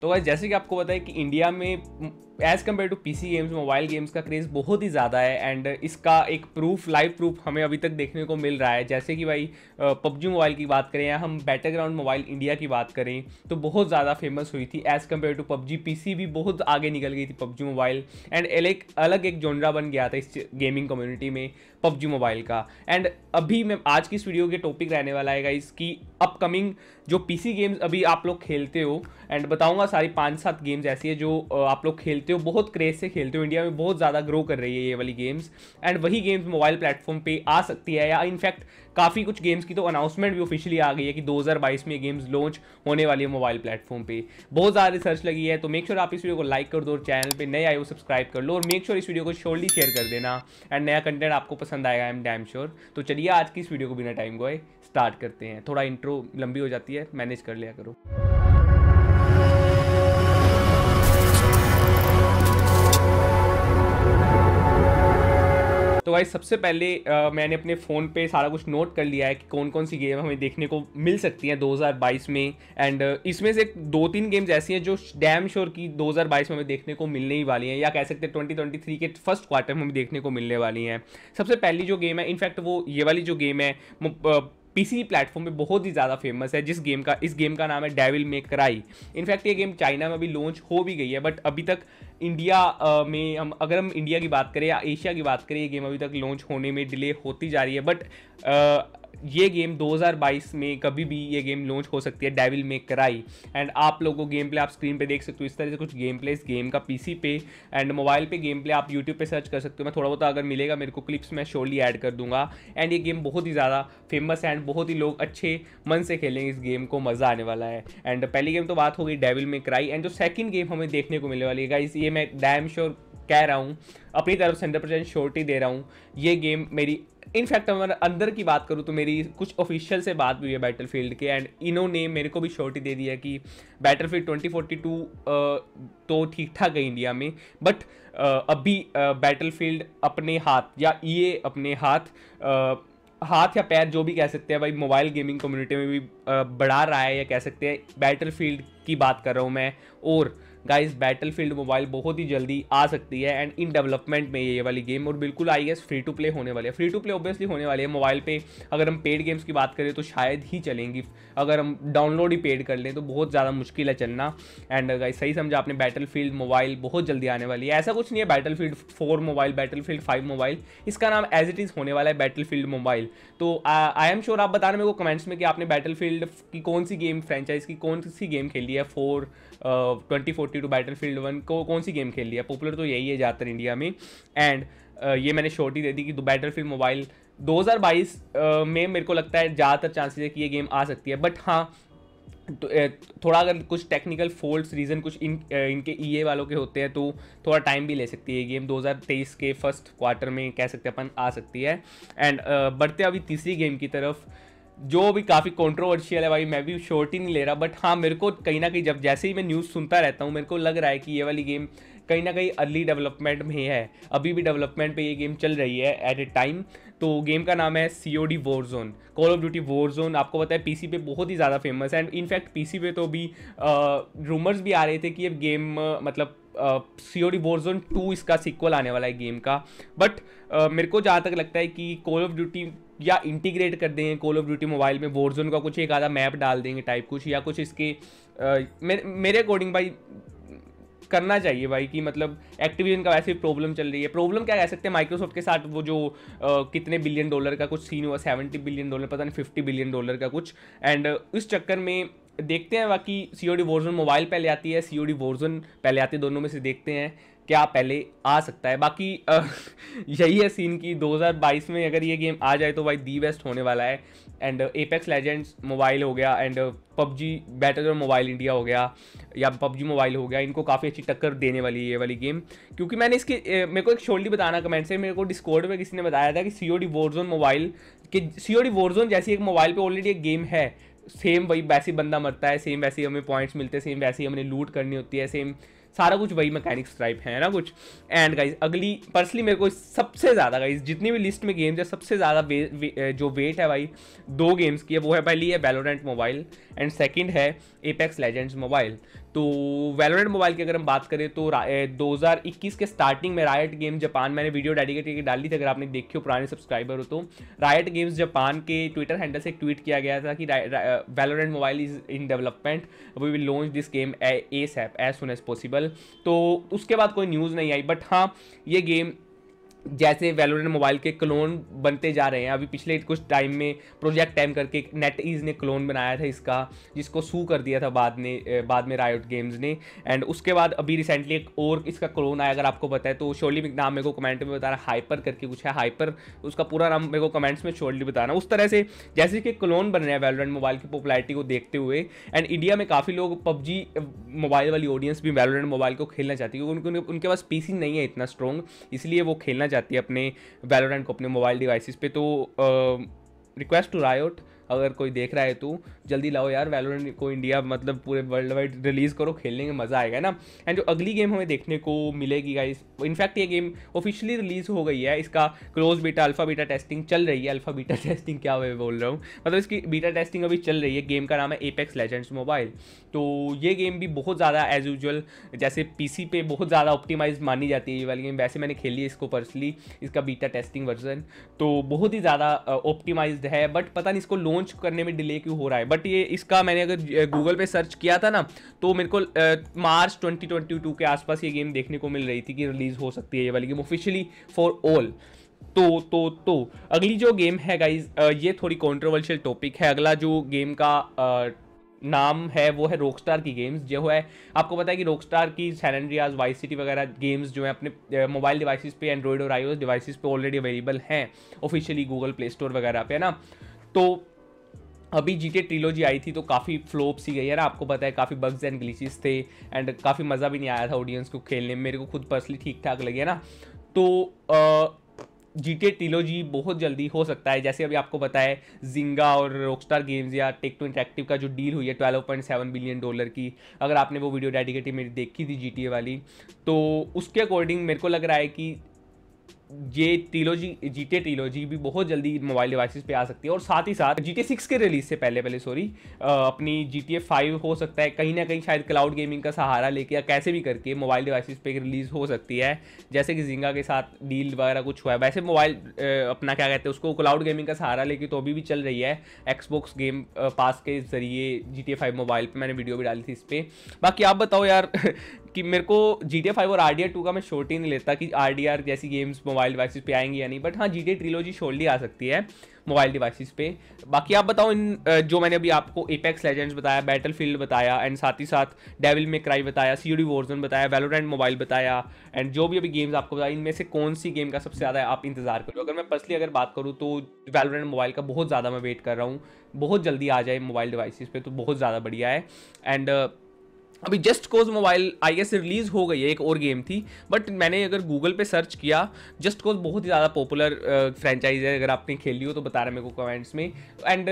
तो भाई जैसे कि आपको पता है कि इंडिया में as compared to PC games mobile games का क्रेज़ बहुत ही ज़्यादा है एंड इसका एक प्रूफ लाइव प्रूफ हमें अभी तक देखने को मिल रहा है जैसे कि भाई पबजी मोबाइल की बात करें या हम बैटर ग्राउंड मोबाइल इंडिया की बात करें तो बहुत ज़्यादा फेमस हुई थी एज़ कम्पेयर टू पबजी सी भी बहुत आगे निकल गई थी पबजी मोबाइल एंड एक अलग एक जोनरा बन गया था इस गेमिंग कम्युनिटी में पबजी मोबाइल का एंड अभी मैं आज की इस वीडियो के टॉपिक रहने वाला है इसकी अपकमिंग जो पीसी गेम्स अभी आप लोग खेलते हो एंड बताऊंगा सारी पांच सात गेम्स ऐसी है जो आप लोग खेलते हो बहुत क्रेज से खेलते हो इंडिया में बहुत ज़्यादा ग्रो कर रही है ये वाली गेम्स एंड वही गेम्स मोबाइल प्लेटफॉर्म पे आ सकती है या इनफैक्ट काफ़ी कुछ गेम्स की तो अनाउंसमेंट भी ऑफिशियली आ गई है कि 2022 में ये गेम्स लॉन्च होने वाली है मोबाइल प्लेटफॉर्म पर बहुत ज़्यादा रिसर्च लगी है तो मेक श्योर आप इस वीडियो को लाइक कर दो और चैनल पर नए आए हो सब्सक्राइब कर लो और मेक श्योर इस वीडियो को शोरली शेयर कर देना एंड नया कंटेंट आपको पसंद पसंद आएगा आई एम डैम श्योर तो चलिए आज की इस वीडियो को बिना टाइम गए स्टार्ट करते हैं थोड़ा इंट्रो लंबी हो जाती है मैनेज कर लिया करो तो भाई सबसे पहले आ, मैंने अपने फ़ोन पे सारा कुछ नोट कर लिया है कि कौन कौन सी गेम हमें देखने को मिल सकती हैं 2022 में एंड इसमें से दो तीन गेम्स ऐसी हैं जो डैम श्योर की 2022 में हमें देखने को मिलने ही वाली हैं या कह सकते हैं 2023 के फर्स्ट क्वार्टर में हमें देखने को मिलने वाली हैं सबसे पहली जो गेम है इनफैक्ट वो ये वाली जो गेम है पीसी प्लेटफॉर्म पे बहुत ही ज़्यादा फेमस है जिस गेम का इस गेम का नाम है डेविल मे कराई इनफैक्ट ये गेम चाइना में अभी लॉन्च हो भी गई है बट अभी तक इंडिया में हम अगर हम इंडिया की बात करें या एशिया की बात करें ये गेम अभी तक लॉन्च होने में डिले होती जा रही है बट ये गेम 2022 में कभी भी ये गेम लॉन्च हो सकती है डेविल में कराई एंड आप लोगों को गेम प्ले आप स्क्रीन पे देख सकते हो इस तरह से कुछ गेम प्ले इस गेम का पीसी पे एंड मोबाइल पे गेम प्ले आप यूट्यूब पे सर्च कर सकते हो मैं थोड़ा बहुत अगर मिलेगा मेरे को क्लिप्स मैं श्योरली ऐड कर दूंगा एंड ये गेम बहुत ही ज़्यादा फेमस है एंड बहुत ही लोग अच्छे मन से खेलेंगे इस गेम को मज़ा आने वाला है एंड पहली गेम तो बात हो गई डेविल में कराई एंड जो सेकेंड गेम हमें देखने को मिलने वाली है इस ये मैं डैम श्योर कह रहा हूँ अपनी तरफ से हंड्रेड परसेंट श्योरिटी दे रहा हूँ ये गेम मेरी इनफैक्ट अगर अंदर की बात करूँ तो मेरी कुछ ऑफिशियल से बात हुई है बैटल फील्ड के एंड इन्होंने मेरे को भी श्योरिटी दे दी है कि battlefield twenty forty two तो ठीक ठाक है इंडिया में बट अभी बैटल फील्ड अपने हाथ या ये अपने हाथ आ, हाथ या पैर जो भी कह सकते हैं भाई मोबाइल गेमिंग कम्युनिटी में भी बढ़ा रहा है या कह सकते हैं बैटल फील्ड की बात कर रहा हूँ मैं और गाइस बैटलफील्ड मोबाइल बहुत ही जल्दी आ सकती है एंड इन डेवलपमेंट में ये वाली गेम और बिल्कुल I guess free to play होने वाली है फ्री टू प्ले ऑब्वियसली होने वाली है मोबाइल पे अगर हम पेड गेम्स की बात करें तो शायद ही चलेंगी अगर हम डाउनलोड ही पेड कर लें तो बहुत ज़्यादा मुश्किल है चलना एंड गाइस सही समझा आपने बैटल मोबाइल बहुत जल्दी आने वाली है ऐसा कुछ नहीं है battle four mobile battle five mobile इसका नाम एज इट इज़ होने वाला है बैटल मोबाइल तो आई एम श्योर आप बता रहे मेरे को कमेंट्स में कि आपने बैटल की कौन सी गेम फ्रेंचाइज की कौन सी गेम खेली है four twenty uh, fifty two battlefield one को कौन सी गेम खेल लिया पॉपुलर तो यही है ज़्यादातर इंडिया में एंड uh, ये मैंने शॉर्ट ही दे दी कि बैटल फील्ड मोबाइल 2022 में मेरे को लगता है ज़्यादातर चांसेस है कि ये गेम आ सकती है बट हाँ तो थोड़ा अगर कुछ टेक्निकल फॉल्ट्स रीज़न कुछ इन इनके ईए e वालों के होते हैं तो थोड़ा टाइम भी ले सकती है ये गेम 2023 के फर्स्ट क्वार्टर में कह सकते हैं अपन आ सकती है एंड बढ़ते अभी तीसरी गेम की तरफ जो भी काफ़ी कॉन्ट्रोवर्शियल है भाई मैं भी शॉर्ट ही नहीं ले रहा बट हाँ मेरे को कहीं ना कहीं जब जैसे ही मैं न्यूज़ सुनता रहता हूँ मेरे को लग रहा है कि ये वाली गेम कहीं ना कहीं अर्ली डेवलपमेंट में है अभी भी डेवलपमेंट पे ये गेम चल रही है एट ए टाइम तो गेम का नाम है C O D Warzone call of duty Warzone आपको पता है पी सी पे बहुत ही ज़्यादा फेमस है एंड इनफैक्ट पी सी पे तो भी रूमर्स भी आ रहे थे कि ये गेम मतलब C O D Warzone two इसका सिक्वल आने वाला है गेम का बट uh, मेरे को जहाँ तक लगता है कि कॉल ऑफ ड्यूटी या इंटीग्रेट कर देंगे कॉल ऑफ ड्यूटी मोबाइल में वोर जोन का कुछ एक आधा मैप डाल देंगे टाइप कुछ या कुछ इसके आ, मेरे मेरे अकॉर्डिंग भाई करना चाहिए भाई कि मतलब एक्टिविजन का वैसे भी प्रॉब्लम चल रही है प्रॉब्लम क्या कह सकते हैं माइक्रोसॉफ्ट के साथ वो जो आ, कितने बिलियन डॉलर का कुछ सीन हुआ सेवेंटी बिलियन डॉलर पता नहीं फिफ्टी बिलियन डॉलर का कुछ एंड इस चक्कर में देखते हैं बाकी सी ओ डी वोर्जन मोबाइल पहले आती है सी ओ डी वोर्जन पहले आती है दोनों में से देखते हैं क्या पहले आ सकता है बाकी आ, यही है सीन कि 2022 में अगर ये गेम आ जाए तो भाई दी बेस्ट होने वाला है एंड एपेक्स लेजेंड्स मोबाइल हो गया एंड पबजी बैटल और मोबाइल इंडिया हो गया या पबजी मोबाइल हो गया इनको काफ़ी अच्छी टक्कर देने वाली है ये वाली गेम क्योंकि मैंने इसकी मेरे को एक शोल्डी बताना कमेंट से मेरे को डिस्कॉर्ड में किसी ने बताया था कि सी ओ डी वोरजोन मोबाइल कि सी ओ डी वोरजोन जैसी एक मोबाइल पर ऑलरेडी एक गेम है सेम वही वैसी बंदा मरता है सेम वैसे हमें पॉइंट्स मिलते हैं सेम वैसे ही हमने लूट करनी होती है सेम सारा कुछ वही मैकेनिक्स टाइप है ना कुछ एंड गाइज अगली पर्सनली मेरे को सबसे ज़्यादा गाइज जितनी भी लिस्ट में गेम्स है सबसे ज़्यादा वे, वे, जो वेट है भाई दो गेम्स की है वो है पहली है वेलोडेंट मोबाइल एंड सेकेंड है एपेक्स लेजेंड्स मोबाइल तो वेलोडेंट मोबाइल की अगर हम बात करें तो दो के स्टार्टिंग में रायट गेम जापान मैंने वीडियो डेडिकेट करके डाली थी अगर आपने देखी हो पुराने सब्सक्राइबर हो तो रायट गेम्स जापान के ट्विटर हैंडल से ट्वीट किया गया था कि Valorant mobile is in development we will launch this game as app as soon as possible तो उसके बाद कोई न्यूज़ नहीं आई बट हाँ ये गेम जैसे वेलोरेंट मोबाइल के क्लोन बनते जा रहे हैं अभी पिछले कुछ टाइम में प्रोजेक्ट टाइम करके नेट ईज ने क्लोन बनाया था इसका जिसको सू कर दिया था बाद ने बाद में रायउट गेम्स ने एंड उसके बाद अभी रिसेंटली एक और इसका क्लोन आया अगर आपको पता है तो शोली नाम मेरे को कमेंट में बता रहा हाइपर करके कुछ है हाइपर उसका पूरा नाम मेरे को कमेंट्स में शोली बताना उस तरह से जैसे कि क्लोन बन रहे हैं वेलोरेंट मोबाइल की पॉपुलरिटी को देखते हुए एंड इंडिया में काफ़ी लोग पबजी मोबाइल वाली ऑडियंस भी वेलोरेंट मोबाइल को खेलना चाहती है क्योंकि उनके उनके पास पीसी नहीं है इतना स्ट्रॉन्ग इसलिए वो खेलना जाती है अपने वैलोरेंट को अपने मोबाइल डिवाइसिस पे तो रिक्वेस्ट टू रायोट अगर कोई देख रहा है तो जल्दी लाओ यार वैलोरेंट को इंडिया मतलब पूरे वर्ल्ड वाइड रिलीज़ करो खेलने में मज़ा आएगा ना एंड जो अगली गेम हमें देखने को मिलेगी गाइस इनफैक्ट ये गेम ऑफिशियली रिलीज़ हो गई है इसका close beta alpha beta testing चल रही है अल्फा बीटा टेस्टिंग क्या मैं बोल रहा हूँ मतलब इसकी बीटा टेस्टिंग अभी चल रही है गेम का नाम है एपेक्स लेजेंड्स मोबाइल तो ये गेम भी बहुत ज़्यादा एज यूजल जैसे पी पे बहुत ज़्यादा ऑप्टिमाइज मानी जाती है ये वाली गेम वैसे मैंने खेली है इसको पर्सनली इसका बीटा टेस्टिंग वर्जन तो बहुत ही ज़्यादा ऑप्टिमाइज्ड है बट पता नहीं इसको लॉन्च लॉन्च करने में डिले क्यों हो रहा है बट ये इसका मैंने अगर गूगल पे सर्च किया था ना तो मेरे को मार्च 2022 के आसपास ये गेम देखने को मिल रही थी कि रिलीज़ हो सकती है ये वाली गेम ऑफिशियली फॉर ऑल तो तो तो अगली जो गेम है गाइज ये थोड़ी कॉन्ट्रोवर्शियल टॉपिक है अगला जो गेम का आ, नाम है वो है रॉकस्टार की गेम्स जो है आपको पता है कि रॉकस्टार की सैलेंड्रियाज वाई सिटी वगैरह गेम्स जो है अपने मोबाइल डिवाइसेस पे एंड्रॉयड और आईओएस डिवाइसेस पे ऑलरेडी अवेलेबल हैं ऑफिशियली गूगल प्ले स्टोर वगैरह पे है ना तो अभी जी टी ट्रिलोजी आई थी तो काफ़ी फ्लोप सी गई है ना आपको पता है काफ़ी बग्स एंड ग्लीचेस थे एंड काफ़ी मज़ा भी नहीं आया था ऑडियंस को खेलने में मेरे को खुद पर्सनली ठीक ठाक लगे ना तो आ, जी टी टीलोजी बहुत जल्दी हो सकता है जैसे अभी आपको पता है जिंगा और रॉकस्टार गेम्स या टेक टू इंटरेक्टिव का जो डील हुई है सेवन बिलियन डॉलर की अगर आपने वो वीडियो डेडिकेटिव मेरी देखी थी जी वाली तो उसके अकॉर्डिंग मेरे को लग रहा है कि ये टीलोजी जी ट्रिलोजी टीलोजी भी बहुत जल्दी मोबाइल डिवाइसेस पे आ सकती है और साथ ही साथ जी टी सिक्स के रिलीज से पहले पहले सॉरी अपनी जी टी ए फाइव हो सकता है कहीं ना कहीं शायद क्लाउड गेमिंग का सहारा लेके या कैसे भी करके मोबाइल डिवाइसेस पे रिलीज़ हो सकती है जैसे कि जिंगा के साथ डील वगैरह कुछ हुआ है वैसे मोबाइल अपना क्या कहते हैं उसको क्लाउड गेमिंग का सहारा लेके तो अभी भी चल रही है एक्सबॉक्स गेम पास के ज़रिए G T A five mobile पर मैंने वीडियो भी डाली थी इस पर बाकी आप बताओ यार कि मेरे को जी टी फाइव और आर डी आर टू का मैं शोट ही नहीं लेता कि आर डी आर जैसी गेम्स मोबाइल डिवाइसेस पे आएंगी या नहीं बट हाँ जी टी ट्रिलोजी शॉर्टली आ सकती है मोबाइल डिवाइसेस पे बाकी आप बताओ इन जो मैंने अभी आपको एपेक्स लेजेंड्स बताया बैटल फील्ड बताया एंड साथ ही साथ डेविल में क्राई बताया सी डी वर्जन बताया वेलोडेंट मोबाइल बताया एंड जो भी अभी गेम्स आपको बताया इनमें से कौन सी गेम का सबसे ज़्यादा आप इंतजार करो अगर मैं पर्सनली अगर बात करूँ तो वेलोडेंट मोबाइल का बहुत ज़्यादा मैं वेट कर रहा हूँ बहुत जल्दी आ जाए मोबाइल डिवाइसिस पर तो बहुत ज़्यादा बढ़िया है एंड uh, अभी just cause mobile I guess release हो गई है एक और गेम थी बट मैंने अगर गूगल पे सर्च किया जस्ट कोज बहुत ही ज़्यादा पॉपुलर फ्रेंचाइज है अगर आपने खेली हो तो बता रहे मेरे को कमेंट्स में एंड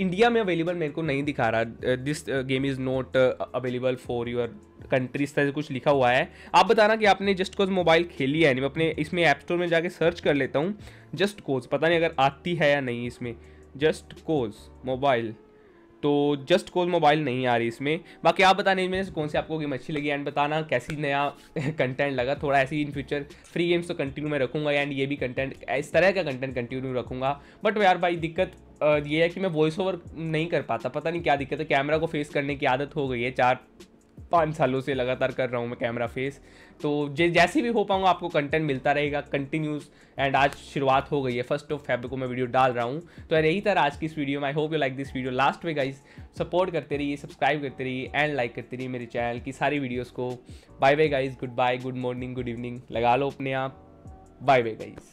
इंडिया में अवेलेबल मेरे को नहीं दिखा रहा this game is not available for your country इस तरह से कुछ लिखा हुआ है आप बताना कि आपने जस्ट कोज मोबाइल खेली है नहीं अपने इसमें ऐप स्टोर में जाके सर्च कर लेता हूँ जस्ट कोज पता नहीं अगर आती है या नहीं इसमें जस्ट कोज मोबाइल तो जस्ट कोल मोबाइल नहीं आ रही इसमें बाकी आप बताने इसमें कौन सी आपको गेम अच्छी लगी एंड बताना कैसी नया कंटेंट लगा थोड़ा ऐसे ही इन फ्यूचर फ्री गेम्स तो कंटिन्यू मैं रखूँगा एंड ये भी कंटेंट इस तरह का कंटेंट कंटिन्यू रखूँगा बट यार भाई दिक्कत ये है कि मैं वॉइस ओवर नहीं कर पाता पता नहीं क्या दिक्कत है कैमरा को फेस करने की आदत हो गई है चार पाँच सालों से लगातार कर रहा हूँ मैं कैमरा फेस तो जैसे भी हो पाऊँगा आपको कंटेंट मिलता रहेगा कंटिन्यूस एंड आज शुरुआत हो गई है फर्स्ट ऑफ फेब को मैं वीडियो डाल रहा हूँ तो यही तरह आज की इस वीडियो में I hope you like this video last में गाइज सपोर्ट करते रहिए सब्सक्राइब करते रहिए एंड लाइक करते रहिए मेरे चैनल की सारी वीडियोज़ को bye bye guys goodbye good morning good evening लगा लो अपने आप बाय बाय गाइज